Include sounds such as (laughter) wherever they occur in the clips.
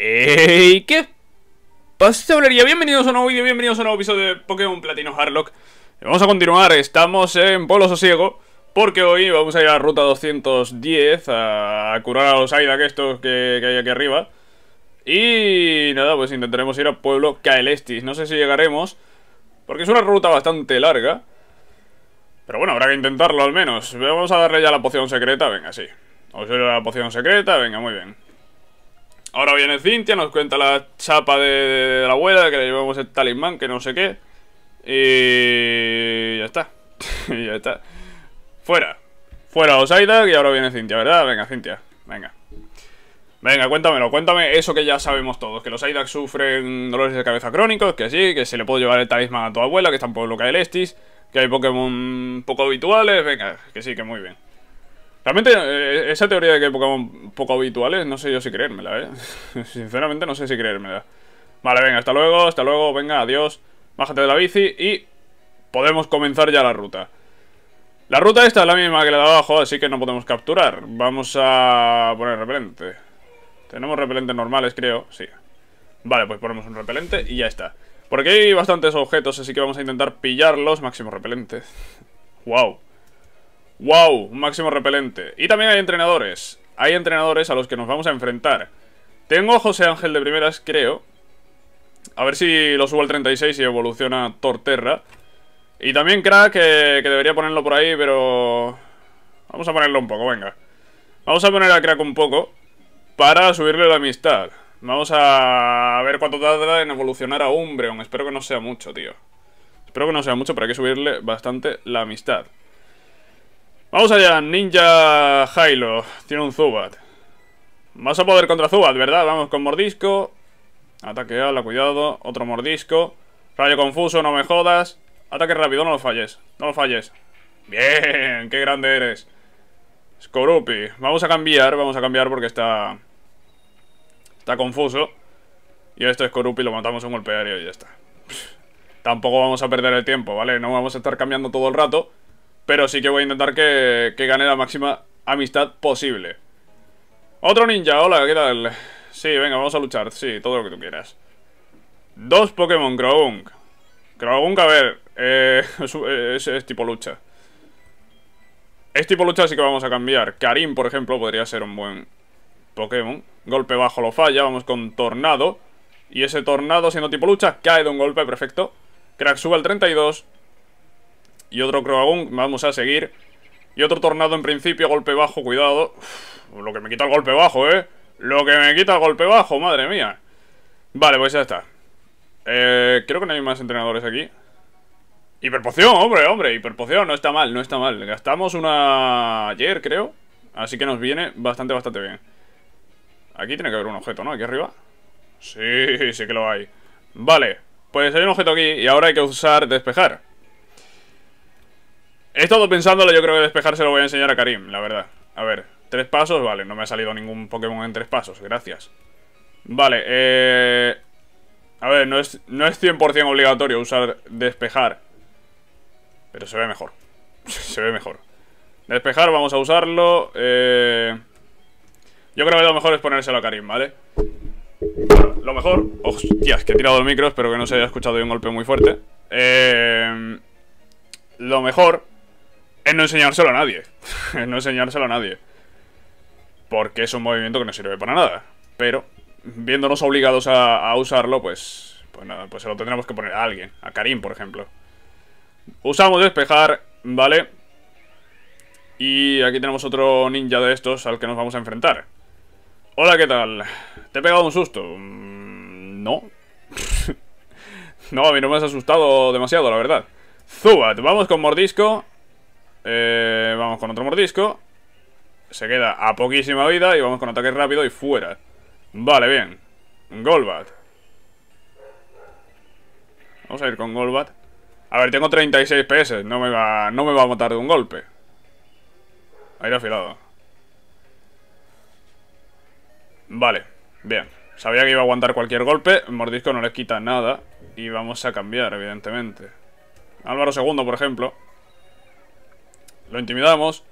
¡Ey! ¿qué pasa, Bienvenidos a un nuevo vídeo, bienvenidos a un nuevo episodio de Pokémon Platino Harlock. Vamos a continuar, estamos en Polo Sosiego, porque hoy vamos a ir a la ruta 210 a curar a los Aidak estos que, hay aquí arriba. Y nada, pues intentaremos ir a Pueblo Kaelestis, no sé si llegaremos, porque es una ruta bastante larga. Pero bueno, habrá que intentarlo al menos. Vamos a darle ya la poción secreta, venga, sí. Vamos a la poción secreta, venga, muy bien. Ahora viene Cintia, nos cuenta la chapa de, la abuela, que le llevamos el talismán, que no sé qué. Y ya está. (laughs) ya está. Fuera. Fuera Osaidak y ahora viene Cintia, ¿verdad? Venga, Cintia. Venga. Venga, cuéntamelo, cuéntame eso que ya sabemos todos, que los Aidak sufren dolores de cabeza crónicos, que sí, que se le puede llevar el talismán a tu abuela, que está en de estis, que hay Pokémon poco habituales, venga, que sí, que muy bien. Realmente, eh, esa teoría de que hay Pokémon poco habituales, no sé yo si creérmela, ¿eh? (laughs) Sinceramente, no sé si creérmela. Vale, venga, hasta luego, hasta luego, venga, adiós. Bájate de la bici y podemos comenzar ya la ruta. La ruta esta es la misma que la de abajo, así que no podemos capturar. Vamos a poner repelente. Tenemos repelentes normales, creo, sí. Vale, pues ponemos un repelente y ya está. Porque hay bastantes objetos, así que vamos a intentar pillarlos. Máximo repelente. wow. (laughs) ¡Wow! Un máximo repelente. Y también hay entrenadores. Hay entrenadores a los que nos vamos a enfrentar. Tengo a José Ángel de primeras, creo. A ver si lo subo al 36 y evoluciona Torterra. Y también Crack, que, eh, que debería ponerlo por ahí, pero... Vamos a ponerlo un poco, venga. Vamos a poner a Crack un poco para subirle la amistad. Vamos a ver cuánto tarda en evolucionar a Umbreon. Espero que no sea mucho, tío. Espero que no sea mucho, pero hay que subirle bastante la amistad. Vamos allá, Ninja Hilo. Tiene un Zubat. Vas a poder contra Zubat, ¿verdad? Vamos con mordisco. Ataque ala, cuidado. Otro mordisco. Rayo confuso, no me jodas. Ataque rápido, no lo falles. No lo falles. Bien, qué grande eres. Scorupi. Vamos a cambiar, vamos a cambiar porque está... Está confuso. Y este Scorupi lo matamos un golpeario y ya está. Tampoco vamos a perder el tiempo, ¿vale? No vamos a estar cambiando todo el rato. Pero sí que voy a intentar que, gane la máxima amistad posible. Otro ninja, hola, ¿qué tal? Sí, venga, vamos a luchar, sí, todo lo que tú quieras. Dos Pokémon Grogunk. Grogunk, a ver, eh, (laughs) es, tipo lucha. Es tipo lucha, así que vamos a cambiar. Karim, por ejemplo, podría ser un buen Pokémon. Golpe bajo lo falla, vamos con Tornado. Y ese Tornado, siendo tipo lucha, cae de un golpe, perfecto. Crack sube al 32 y otro Croagún, vamos a seguir. Y otro tornado en principio, golpe bajo, cuidado. lo que me quita el golpe bajo, ¿eh? Lo que me quita el golpe bajo, madre mía. Vale, pues ya está. Eh, creo que no hay más entrenadores aquí. Hiperpoción, hombre, hombre, hiperpoción, no está mal, no está mal. Gastamos una ayer, creo. Así que nos viene bastante, bastante bien. Aquí tiene que haber un objeto, ¿no? Aquí arriba. Sí, sí que lo hay. Vale, pues hay un objeto aquí y ahora hay que usar despejar. He estado pensándolo, yo creo que despejar se lo voy a enseñar a Karim, la verdad. A ver, tres pasos, vale, no me ha salido ningún Pokémon en tres pasos, gracias. Vale, eh... A ver, no es, no es 100% obligatorio usar despejar. Pero se ve mejor. (laughs) se ve mejor. Despejar, vamos a usarlo. Eh... Yo creo que lo mejor es ponérselo a Karim, ¿vale? lo mejor... Hostias, que he tirado el micro, espero que no se haya escuchado de un golpe muy fuerte. Eh... Lo mejor es no enseñárselo a nadie. (laughs) Es no enseñárselo a nadie. Porque es un movimiento que no sirve para nada. Pero, viéndonos obligados a, a usarlo, pues... Pues nada, pues se lo tendremos que poner a alguien. A Karim, por ejemplo. Usamos despejar, ¿vale? Y aquí tenemos otro ninja de estos al que nos vamos a enfrentar. Hola, ¿qué tal? ¿Te he pegado un susto? Mm, no. (laughs) no, a mí no me has asustado demasiado, la verdad. Zubat, vamos con mordisco eh, vamos con otro mordisco. Se queda a poquísima vida y vamos con ataque rápido y fuera. Vale, bien. Golbat. Vamos a ir con Golbat. A ver, tengo 36 PS. No me va, no me va a matar de un golpe. Aire afilado. Vale, bien. Sabía que iba a aguantar cualquier golpe. Mordisco no le quita nada. Y vamos a cambiar, evidentemente. Álvaro II, por ejemplo. Lo intimidamos.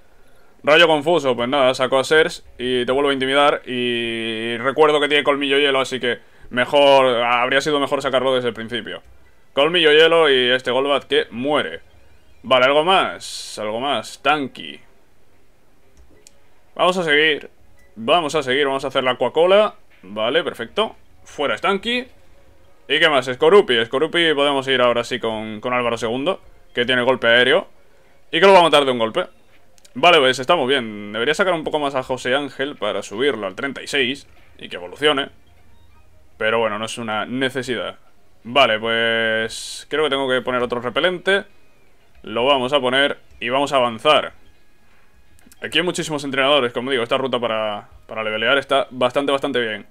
Rayo confuso, pues nada, saco a Sers y te vuelvo a intimidar. Y recuerdo que tiene colmillo hielo, así que mejor. Habría sido mejor sacarlo desde el principio. Colmillo hielo y este Golbat que muere. Vale, algo más, algo más. Tanky. Vamos a seguir. Vamos a seguir, vamos a hacer la Coca-Cola. Vale, perfecto. Fuera Tanki ¿Y qué más? Scorupi. Scorupi podemos ir ahora sí con, con Álvaro II, que tiene golpe aéreo. Y que lo va a matar de un golpe Vale, pues está muy bien Debería sacar un poco más a José Ángel para subirlo al 36 Y que evolucione Pero bueno, no es una necesidad Vale, pues... Creo que tengo que poner otro repelente Lo vamos a poner y vamos a avanzar Aquí hay muchísimos entrenadores, como digo, esta ruta para, para levelear está bastante, bastante bien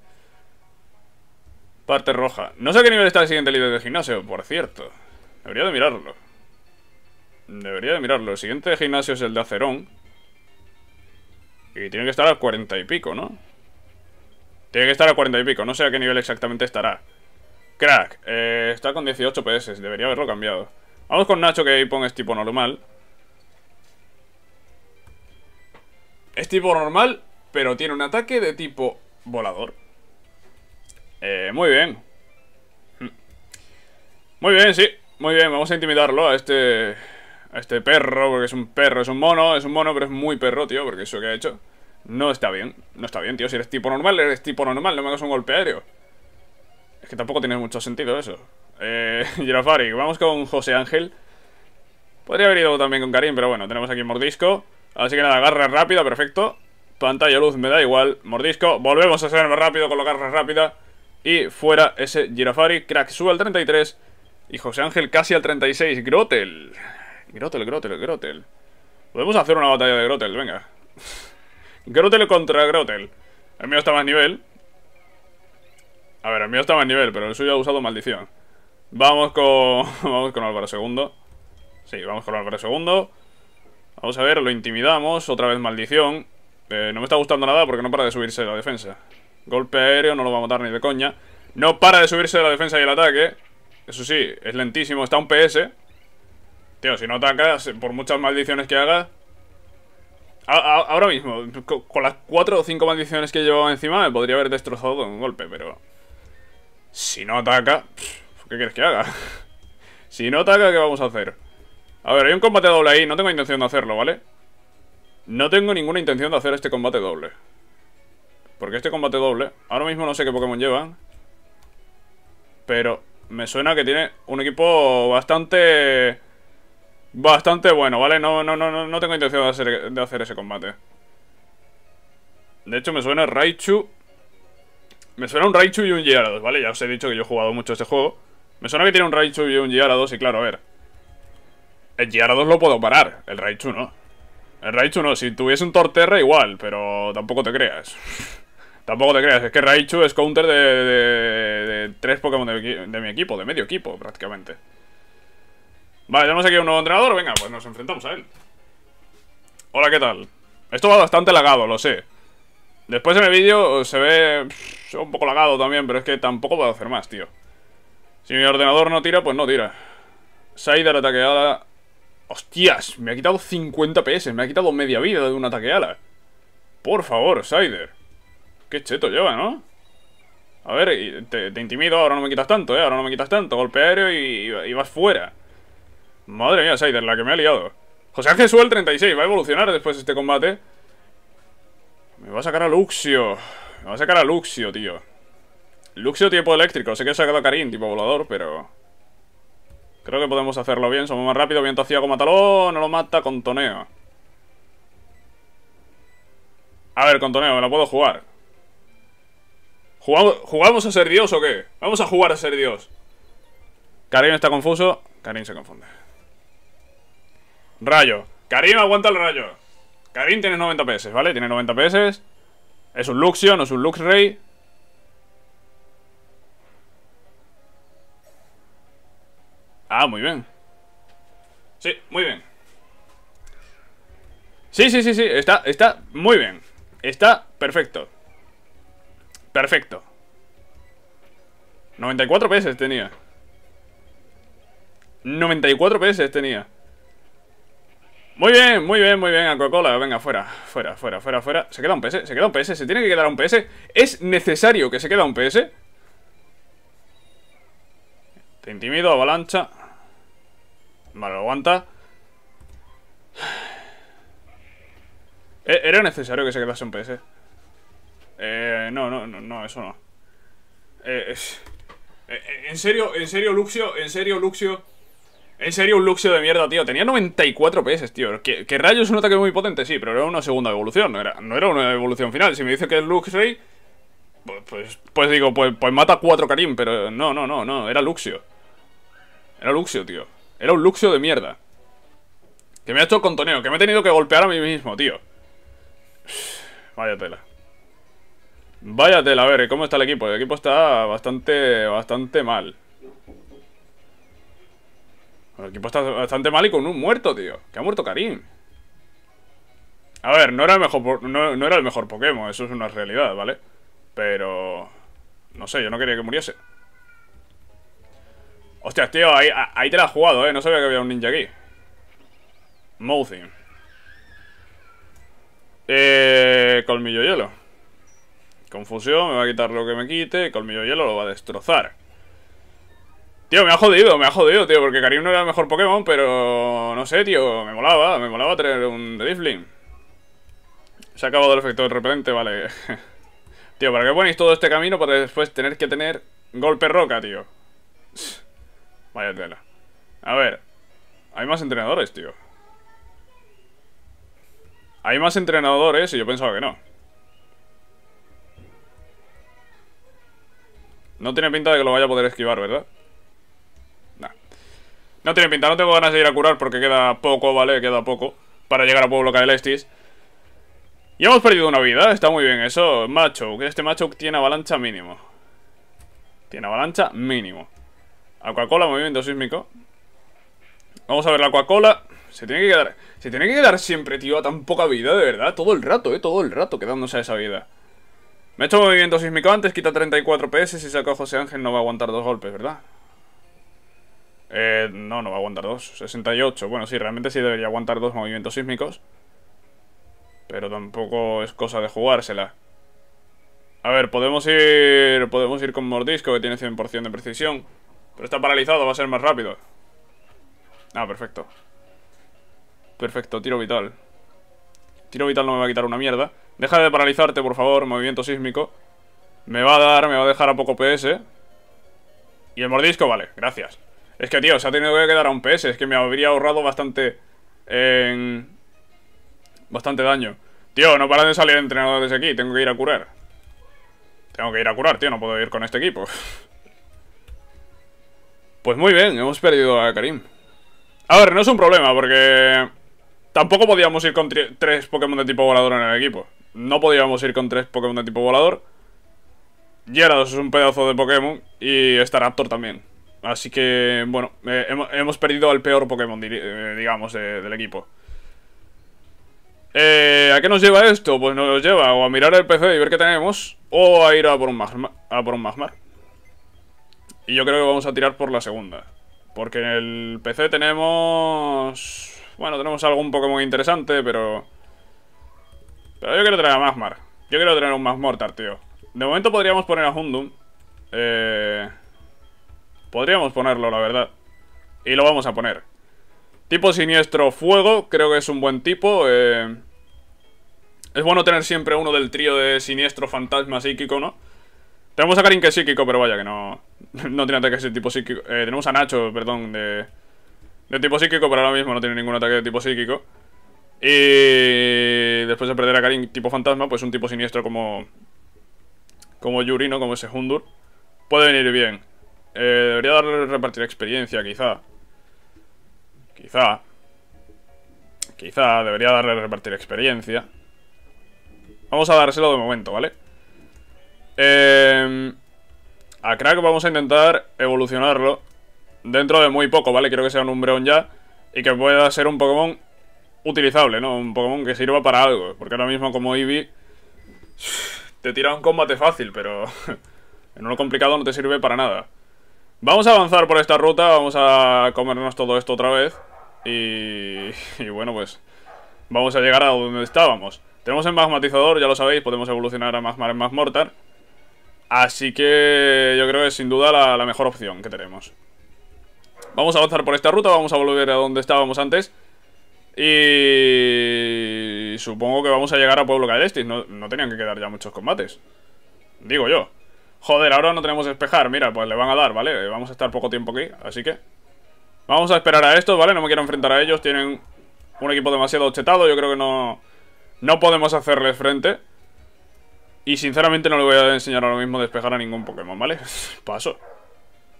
Parte roja No sé a qué nivel está el siguiente líder de gimnasio, por cierto Debería de mirarlo Debería de mirarlo. El siguiente gimnasio es el de Acerón. Y tiene que estar a 40 y pico, ¿no? Tiene que estar a 40 y pico. No sé a qué nivel exactamente estará. Crack. Eh, está con 18 PS. Debería haberlo cambiado. Vamos con Nacho, que pone es este tipo normal. Es tipo normal, pero tiene un ataque de tipo volador. Eh, muy bien. Hmm. Muy bien, sí. Muy bien, vamos a intimidarlo a este este perro, porque es un perro, es un mono, es un mono, pero es muy perro, tío, porque eso que ha hecho no está bien, no está bien, tío. Si eres tipo normal, eres tipo normal, no me hagas un golpe aéreo. Es que tampoco tiene mucho sentido eso. Eh, (laughs) Girafari, vamos con José Ángel. Podría haber ido también con Karim, pero bueno, tenemos aquí Mordisco. Así que nada, agarra rápida, perfecto. Pantalla luz, me da igual. Mordisco, volvemos a ser más rápido con la garra rápida. Y fuera ese Girafari, crack sube al 33. Y José Ángel casi al 36. Grotel. Grotel, Grotel, Grotel. Podemos hacer una batalla de Grotel, venga. (laughs) Grotel contra Grotel. El mío está más nivel. A ver, el mío está más nivel, pero el suyo ha usado maldición. Vamos con... (laughs) vamos con Álvaro Segundo. Sí, vamos con Álvaro Segundo. Vamos a ver, lo intimidamos. Otra vez maldición. Eh, no me está gustando nada porque no para de subirse la defensa. Golpe aéreo, no lo va a matar ni de coña. No para de subirse la defensa y el ataque. Eso sí, es lentísimo. Está un PS si no atacas, por muchas maldiciones que haga... ahora mismo, con, las cuatro o cinco maldiciones que llevaba encima, me podría haber destrozado con un golpe, pero... Si no ataca... ¿Qué quieres que haga? (laughs) si no ataca, ¿qué vamos a hacer? A ver, hay un combate doble ahí, no tengo intención de hacerlo, ¿vale? No tengo ninguna intención de hacer este combate doble. Porque este combate doble, ahora mismo no sé qué Pokémon llevan. Pero me suena que tiene un equipo bastante Bastante bueno, ¿vale? No, no, no, no tengo intención de hacer, de hacer ese combate. De hecho, me suena Raichu. Me suena un Raichu y un Gyarados, ¿vale? Ya os he dicho que yo he jugado mucho este juego. Me suena que tiene un Raichu y un Gyarados, y claro, a ver. El Gyarados lo puedo parar, el Raichu no. El Raichu no, si tuviese un Torterra igual, pero tampoco te creas. (laughs) tampoco te creas, es que Raichu es counter de, tres Pokémon de mi equipo, de medio equipo prácticamente. Vale, tenemos aquí un nuevo entrenador. Venga, pues nos enfrentamos a él. Hola, ¿qué tal? Esto va bastante lagado, lo sé. Después de mi vídeo se ve un poco lagado también, pero es que tampoco puedo hacer más, tío. Si mi ordenador no tira, pues no tira. Sider, la ¡Hostias! Me ha quitado 50 PS, me ha quitado media vida de una ataqueada Por favor, Sider. Qué cheto lleva, ¿no? A ver, te, intimido, ahora no me quitas tanto, ¿eh? Ahora no me quitas tanto. golpea aéreo y vas fuera. Madre mía, Sider, la que me ha liado. José Ángel el 36, va a evolucionar después de este combate. Me va a sacar a Luxio. Me va a sacar a Luxio, tío. Luxio tipo eléctrico. Sé que ha sacado a Karim tipo volador, pero... Creo que podemos hacerlo bien. Somos más rápidos. Viento ciego, mátalo. No lo mata con toneo. A ver, con toneo, me la puedo jugar. ¿Jugamos, ¿Jugamos a ser Dios o qué? Vamos a jugar a ser Dios. Karin está confuso. Karin se confunde. Rayo. Karim, aguanta el rayo. Karim tiene 90 PS, ¿vale? Tiene 90 PS. Es un Luxion no es un Luxray. Ah, muy bien. Sí, muy bien. Sí, sí, sí, sí. Está, está muy bien. Está perfecto. Perfecto. 94 PS tenía. 94 PS tenía. Muy bien, muy bien, muy bien, Coca-Cola. Venga, fuera, fuera, fuera, fuera, fuera. Se queda un PS, se queda un PS, se tiene que quedar un PS. ¿Es necesario que se queda un PS? Te intimido, avalancha. Vale, lo aguanta. E, ¿Era necesario que se quedase un PS? Eh, no, no, no, no eso no. Eh, eh, en serio, en serio, Luxio, en serio, Luxio. En serio, un Luxio de mierda, tío. Tenía 94 PS, tío. Que, rayos Rayo es un ataque muy potente, sí, pero era una segunda evolución. No era, no era una evolución final. Si me dice que es Luxray, pues, pues, pues, digo, pues, pues mata 4 Karim, pero no, no, no, no. Era Luxio. Era Luxio, tío. Era un Luxio de mierda. Que me ha hecho contoneo, que me he tenido que golpear a mí mismo, tío. Vaya tela. Vaya tela, a ver, ¿cómo está el equipo? El equipo está bastante, bastante mal. El equipo está bastante mal y con un muerto, tío. Que ha muerto Karim. A ver, no era el mejor, no, era el mejor Pokémon, eso es una realidad, ¿vale? Pero... No sé, yo no quería que muriese. Hostia, tío, ahí, te la has jugado, ¿eh? No sabía que había un ninja aquí. Mouthing. Eh, colmillo hielo. Confusión, me va a quitar lo que me quite. Colmillo hielo lo va a destrozar. Tío, me ha jodido, me ha jodido, tío, porque Karim no era el mejor Pokémon, pero no sé, tío, me molaba, me molaba tener un Drifling. Se ha acabado el efecto de repente, vale. (laughs) tío, ¿para qué ponéis todo este camino para después tener que tener golpe roca, tío? (sniffs) Vaya tela. A ver, hay más entrenadores, tío. Hay más entrenadores y yo pensaba que no. No tiene pinta de que lo vaya a poder esquivar, ¿verdad? No tiene pinta, no tengo ganas de ir a curar porque queda poco, ¿vale? Queda poco para llegar a Pueblo Estis Y hemos perdido una vida, está muy bien eso. Macho, este macho tiene avalancha mínimo. Tiene avalancha mínimo. Aquacola, movimiento sísmico. Vamos a ver la Aquacola. Se tiene que quedar. Se tiene que quedar siempre, tío, a tan poca vida, de verdad. Todo el rato, eh, todo el rato quedándose a esa vida. Me he hecho movimiento sísmico antes, quita 34 PS. Si saca a José Ángel no va a aguantar dos golpes, ¿verdad? Eh, no, no va a aguantar dos. 68. Bueno, sí, realmente sí debería aguantar dos movimientos sísmicos. Pero tampoco es cosa de jugársela. A ver, podemos ir... Podemos ir con Mordisco, que tiene 100% de precisión. Pero está paralizado, va a ser más rápido. Ah, perfecto. Perfecto, tiro vital. Tiro vital no me va a quitar una mierda. Deja de paralizarte, por favor, movimiento sísmico. Me va a dar, me va a dejar a poco PS. Y el mordisco, vale, gracias. Es que, tío, se ha tenido que quedar a un PS. Es que me habría ahorrado bastante... En... Bastante daño. Tío, no paran de salir entrenadores aquí. Tengo que ir a curar. Tengo que ir a curar, tío. No puedo ir con este equipo. (laughs) Pues muy bien, hemos perdido a Karim. A ver, no es un problema, porque... Tampoco podíamos ir con tres Pokémon de tipo volador en el equipo. No podíamos ir con tres Pokémon de tipo volador. Gyarados es un pedazo de Pokémon. Y Staraptor también. Así que, bueno, eh, hemos perdido al peor Pokémon, eh, digamos, del equipo. Eh, ¿A qué nos lleva esto? Pues nos lleva o a mirar el PC y ver qué tenemos, o a ir a por un, a por un Magmar. Y yo creo que vamos a tirar por la segunda. Porque en el PC tenemos... Bueno, tenemos algún Pokémon interesante, pero... Pero yo quiero tener a Magmar. Yo quiero tener un Magmortar, tío. De momento podríamos poner a Hundum. Eh... Podríamos ponerlo, la verdad. Y lo vamos a poner. Tipo siniestro, fuego. Creo que es un buen tipo. Eh. Es bueno tener siempre uno del trío de siniestro, fantasma, psíquico, ¿no? Tenemos a Karin que es psíquico, pero vaya que no... (laughs) No tiene ataque de tipo psíquico. Eh, tenemos a Nacho, perdón, de... De tipo psíquico, pero ahora mismo no tiene ningún ataque de tipo psíquico. Y... Después de perder a Karin tipo fantasma, pues un tipo siniestro como... Como Yuri, ¿no? Como ese Hundur. Puede venir bien. Eh, debería darle repartir experiencia, quizá. Quizá. Quizá debería darle repartir experiencia. Vamos a dárselo de momento, ¿vale? Eh, a Crack vamos a intentar evolucionarlo dentro de muy poco, ¿vale? Quiero que sea un Umbreon ya y que pueda ser un Pokémon utilizable, ¿no? Un Pokémon que sirva para algo. Porque ahora mismo como Eevee te tira un combate fácil, pero (laughs) en uno complicado no te sirve para nada. Vamos a avanzar por esta ruta, vamos a comernos todo esto otra vez. (laughs) Y, bueno, pues vamos a llegar a donde estábamos. Tenemos el magmatizador, ya lo sabéis, podemos evolucionar a magmar en magmortar. Así que yo creo que es sin duda la, mejor opción que tenemos. Vamos a avanzar por esta ruta, vamos a volver a donde estábamos antes. Y supongo que vamos a llegar a Pueblo Callestis. no tenían que quedar ya muchos combates. Digo yo. Joder, ahora no tenemos despejar. Mira, pues le van a dar, ¿vale? Vamos a estar poco tiempo aquí, así que... Vamos a esperar a estos, ¿vale? No me quiero enfrentar a ellos. Tienen un equipo demasiado chetado. Yo creo que no... No podemos hacerles frente. Y sinceramente no le voy a enseñar lo mismo despejar a ningún Pokémon, ¿vale? (laughs) Paso.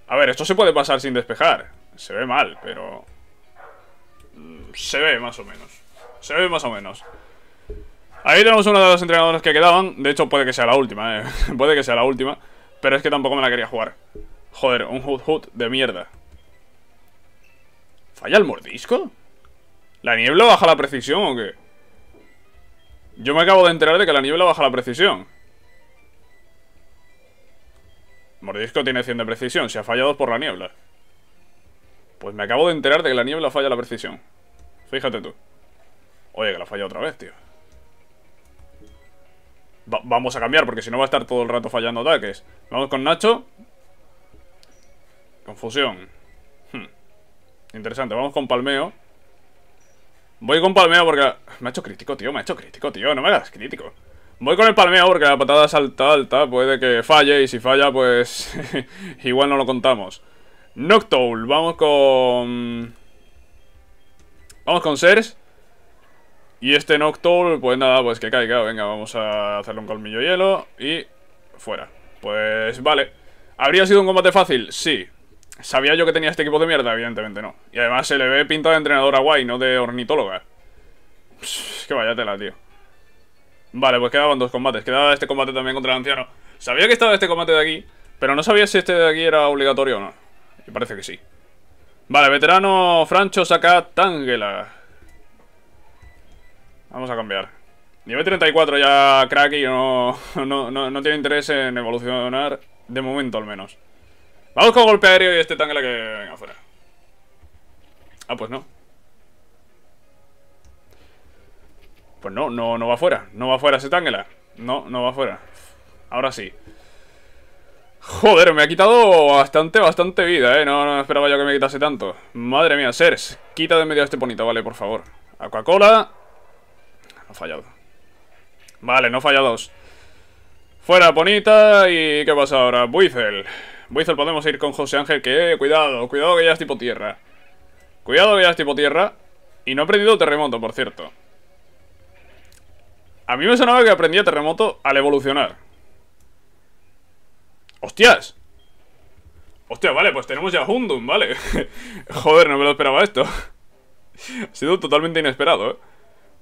A ver, esto se puede pasar sin despejar. Se ve mal, pero... Se ve más o menos. Se ve más o menos. Ahí tenemos una de las entrenadoras que quedaban. De hecho, puede que sea la última, ¿eh? (laughs) puede que sea la última. Pero es que tampoco me la quería jugar. Joder, un Hood Hood de mierda. ¿Falla el mordisco? ¿La niebla baja la precisión o qué? Yo me acabo de enterar de que la niebla baja la precisión. Mordisco tiene 100 de precisión, se ha fallado por la niebla. Pues me acabo de enterar de que la niebla falla la precisión. Fíjate tú. Oye, que la falla otra vez, tío vamos a cambiar, porque si no va a estar todo el rato fallando ataques. Vamos con Nacho. Confusión. Hmm. Interesante, vamos con Palmeo. Voy con Palmeo porque... Me ha hecho crítico, tío, me ha hecho crítico, tío, no me hagas crítico. Voy con el palmeo porque la patada salta alta, puede que falle y si falla pues (laughs) igual no lo contamos. Noctowl, vamos con... Vamos con Sers. Y este noctol pues nada, pues que caiga. Venga, vamos a hacerle un colmillo hielo y fuera. Pues vale. ¿Habría sido un combate fácil? Sí. ¿Sabía yo que tenía este equipo de mierda? Evidentemente no. Y además se le ve pintado de entrenadora guay, no de ornitóloga. que vaya tela, tío. Vale, pues quedaban dos combates. Quedaba este combate también contra el anciano. Sabía que estaba este combate de aquí, pero no sabía si este de aquí era obligatorio o no. Y parece que sí. Vale, veterano Francho saca Tangela. Vamos a cambiar. Nivel 34 ya Cracky (laughs) no, no, tiene interés en evolucionar, de momento al menos. Vamos con golpe aéreo y este Tangela que venga fuera. Ah, pues no. Pues no, no, no va afuera... No va afuera ese Tangela. No, no va afuera... Ahora sí. Joder, me ha quitado bastante, bastante vida, eh. No, no esperaba yo que me quitase tanto. Madre mía, Sers, quita de medio a este bonito, vale, por favor. coca fallado. Vale, no fallados Fuera Bonita y ¿qué pasa ahora? Buizel. Buizel podemos ir con José Ángel que... Cuidado, cuidado que ya es tipo tierra. Cuidado que ya es tipo tierra. Y no he aprendido terremoto, por cierto. A mí me sonaba que aprendía terremoto al evolucionar. ¡Hostias! Hostia, vale, pues tenemos ya Hundum, vale. (laughs) Joder, no me lo esperaba esto. (laughs) ha sido totalmente inesperado, eh.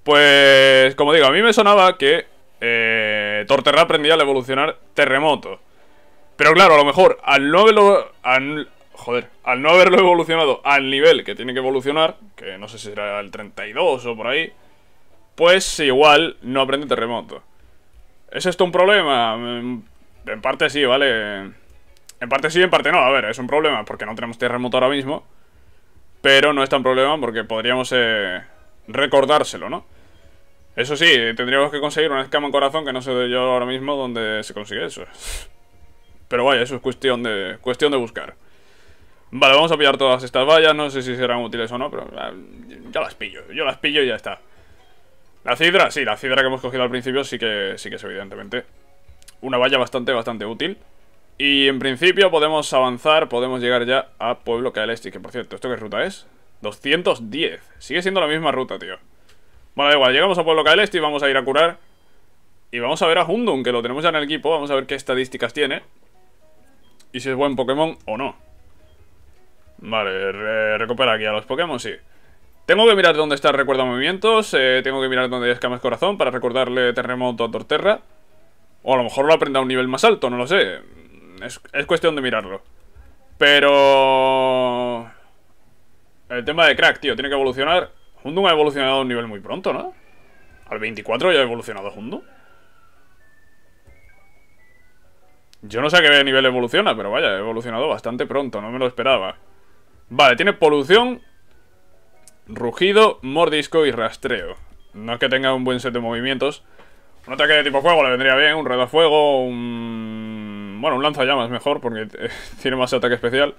Pues, como digo, a mí me sonaba que eh, Torterra aprendía al evolucionar Terremoto. Pero claro, a lo mejor, al no haberlo... joder, al no haberlo evolucionado al nivel que tiene que evolucionar, que no sé si será el 32 o por ahí, pues igual no aprende Terremoto. ¿Es esto un problema? Mm, en parte sí, ¿vale? En parte sí, en parte no. A ver, es un problema porque no tenemos terremoto ahora mismo. Pero no es tan problema porque podríamos eh, recordárselo, ¿no? Eso sí, tendríamos que conseguir una escama en corazón que no sé yo ahora mismo dónde se consigue eso. Pero vaya, eso es cuestión de, cuestión de buscar. Vale, vamos a pillar todas estas vallas, no sé si serán útiles o no, pero ah, ya las pillo, yo las pillo y ya está. La cidra, sí, la cidra que hemos cogido al principio sí que, sí que es evidentemente una valla bastante, bastante útil. Y en principio podemos avanzar, podemos llegar ya a Pueblo Caelesti, que por cierto, ¿esto qué ruta es? 210, sigue siendo la misma ruta, tío. Bueno, igual, llegamos a Pueblo Caeleste y vamos a ir a curar. Y vamos a ver a Hundun, que lo tenemos ya en el equipo. Vamos a ver qué estadísticas tiene. Y si es buen Pokémon o no. Vale, recupera aquí a los Pokémon, sí. Tengo que mirar dónde está Recuerda Movimientos. Eh, tengo que mirar dónde es Escamas Corazón para recordarle Terremoto a Torterra. O a lo mejor lo aprenda a un nivel más alto, no lo sé. es cuestión de mirarlo. Pero... El tema de crack, tío, tiene que evolucionar Hundum ha evolucionado a un nivel muy pronto, ¿no? Al 24 ya ha evolucionado Hundum. Yo no sé a qué nivel evoluciona, pero vaya, ha evolucionado bastante pronto, no me lo esperaba. Vale, tiene polución, rugido, mordisco y rastreo. No es que tenga un buen set de movimientos. Un ataque de tipo fuego le vendría bien, un red fuego, un... Bueno, un lanzallamas mejor porque (laughs) tiene más ataque especial.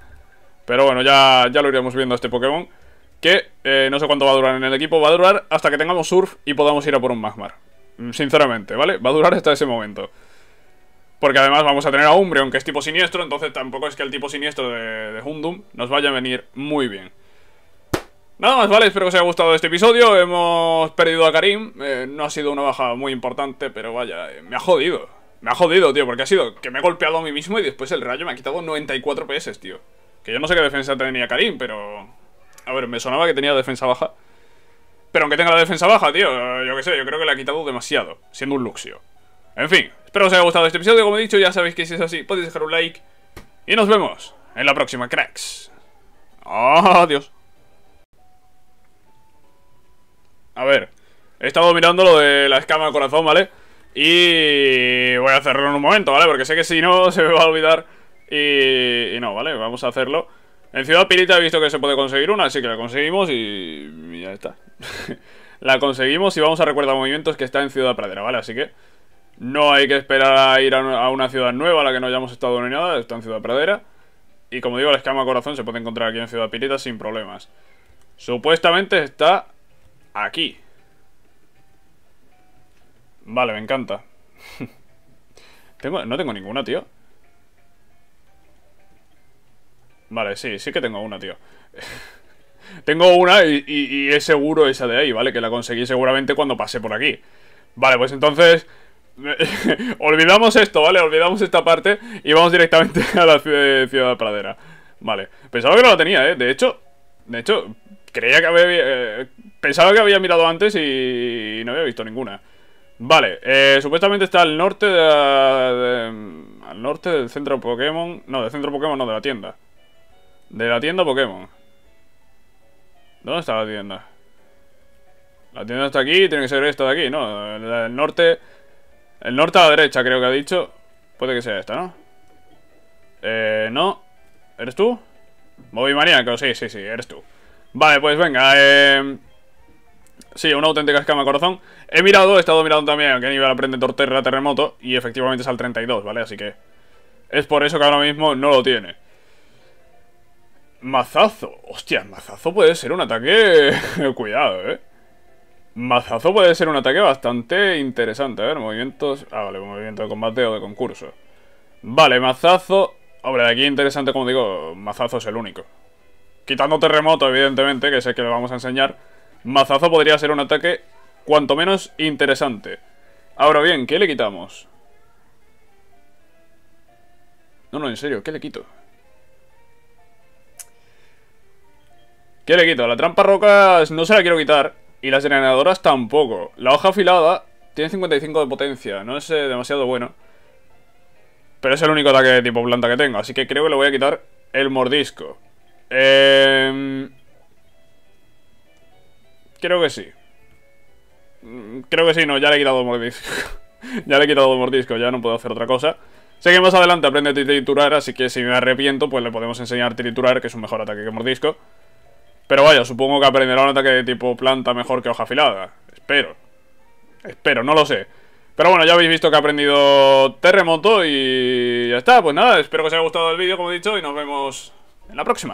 Pero bueno, ya, ya lo iremos viendo a este Pokémon que eh, no sé cuánto va a durar en el equipo, va a durar hasta que tengamos surf y podamos ir a por un magmar. Mm, sinceramente, ¿vale? Va a durar hasta ese momento. Porque además vamos a tener a Umbreon, que es tipo siniestro, entonces tampoco es que el tipo siniestro de, Hundum nos vaya a venir muy bien. Nada más, vale, espero que os haya gustado este episodio. Hemos perdido a Karim, eh, no ha sido una baja muy importante, pero vaya, eh, me ha jodido. Me ha jodido, tío, porque ha sido que me he golpeado a mí mismo y después el rayo me ha quitado 94 PS, tío. Que yo no sé qué defensa tenía Karim, pero a ver, me sonaba que tenía defensa baja. Pero aunque tenga la defensa baja, tío, yo qué sé, yo creo que le ha quitado demasiado, siendo un Luxio. En fin, espero os haya gustado este episodio, como he dicho, ya sabéis que si es así, podéis dejar un like. Y nos vemos en la próxima, cracks. Adiós. A ver, he estado mirando lo de la escama de corazón, ¿vale? Y voy a hacerlo en un momento, ¿vale? Porque sé que si no, (laughs) se me va a olvidar. Y, y no, ¿vale? Vamos a hacerlo. En Ciudad Pirita he visto que se puede conseguir una, así que la conseguimos y, ya está. (laughs) la conseguimos y vamos a recordar movimientos que está en Ciudad Pradera, ¿vale? Así que no hay que esperar a ir a una ciudad nueva a la que no hayamos estado ni nada, está en Ciudad Pradera. Y como digo, la escama corazón se puede encontrar aquí en Ciudad Pirita sin problemas. Supuestamente está aquí. Vale, me encanta. (laughs) no tengo ninguna, tío. Vale, sí, sí que tengo una, tío. (laughs) tengo una y, es seguro esa de ahí, ¿vale? Que la conseguí seguramente cuando pasé por aquí. Vale, pues entonces... (laughs) olvidamos esto, ¿vale? Olvidamos esta parte y vamos directamente (laughs) a la ciudad, ciudad pradera. Vale. Pensaba que no la tenía, ¿eh? De hecho... De hecho, creía que había... Eh, pensaba que había mirado antes y, no había visto ninguna. Vale, eh, supuestamente está al norte de, de, mm, Al norte del centro Pokémon... No, del centro Pokémon no, de la tienda. De la tienda Pokémon. ¿Dónde está la tienda? La tienda está aquí, tiene que ser esta de aquí, ¿no? El norte... El norte a la derecha, creo que ha dicho. Puede que sea esta, ¿no? Eh, no. ¿Eres tú? Moby Maníaco, sí, sí, sí, eres tú. Vale, pues venga, eh... Sí, una auténtica escama corazón. He mirado, he estado mirando también a qué nivel aprende Torterra Terremoto y efectivamente es al 32, ¿vale? Así que es por eso que ahora mismo no lo tiene. Mazazo. Hostia, mazazo puede ser un ataque... (laughs) Cuidado, ¿eh? Mazazo puede ser un ataque bastante interesante. A ver, movimientos... Ah, vale, movimiento de combate o de concurso. Vale, mazazo... Hombre, aquí interesante, como digo, mazazo es el único. Quitando terremoto, evidentemente, que es el que le vamos a enseñar. Mazazo podría ser un ataque cuanto menos interesante. Ahora bien, ¿qué le quitamos? No, no, en serio, ¿qué le quito? ¿Qué le quito? La trampa roca no se la quiero quitar. Y las drenadoras tampoco. La hoja afilada tiene 55 de potencia. No es eh, demasiado bueno. Pero es el único ataque de tipo planta que tengo. Así que creo que le voy a quitar el mordisco. Em, creo que sí. Mm, creo que sí, no, ya le he quitado mordisco. (laughs) ya le he quitado mordisco, ya no puedo hacer otra cosa. Sé que más adelante aprende a triturar, así que si me arrepiento, pues le podemos enseñar a triturar, que es un mejor ataque que mordisco. Pero vaya, supongo que aprenderá un ataque de tipo planta mejor que hoja afilada. Espero. Espero, no lo sé. Pero bueno, ya habéis visto que ha aprendido terremoto y ya está. Pues nada, espero que os haya gustado el vídeo, como he dicho, y nos vemos en la próxima.